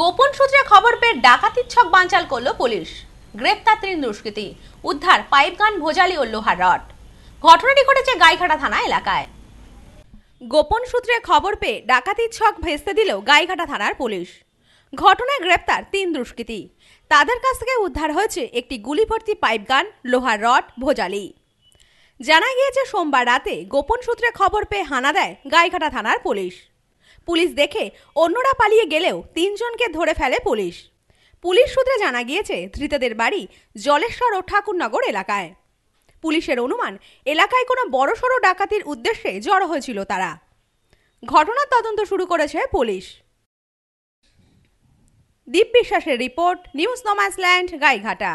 গোপন সূত্রে খবর পেয়ে ডাকাতির ছক বানচাল করল পুলিশ গ্রেপ্তার তিন দুষ্কৃতী উদ্ধার পাইপগান ভোজালি ও লোহার রড ঘটনাটি ঘটেছে গাইঘাটা থানা এলাকায় গোপন সূত্রে খবর পেয়ে ডাকাতির ছক ভেস্তে দিল গাইঘাটা থানার পুলিশ ঘটনায় গ্রেপ্তার তিন দুষ্কৃতী তাদের কাছ থেকে উদ্ধার হয়েছে একটি গুলিভর্তি পাইপগান লোহার রড ভোজালি জানা গিয়েছে সোমবার রাতে গোপন সূত্রে খবর পেয়ে হানা দেয় গাইঘাটা থানার পুলিশ পুলিশ দেখে অন্যরা পালিয়ে গেলেও তিনজনকে ধরে ফেলে পুলিশ পুলিশ সূত্রে জানা গিয়েছে ধৃতদের বাড়ি জলেশ্বর ও ঠাকুরনগর এলাকায় পুলিশের অনুমান এলাকায় কোনো বড়সড় ডাকাতির উদ্দেশ্যে জড়ো হয়েছিল তারা ঘটনার তদন্ত শুরু করেছে পুলিশ দীপ বিশ্বাসের রিপোর্ট নিউজ নমাজল্যান্ড গাইঘাটা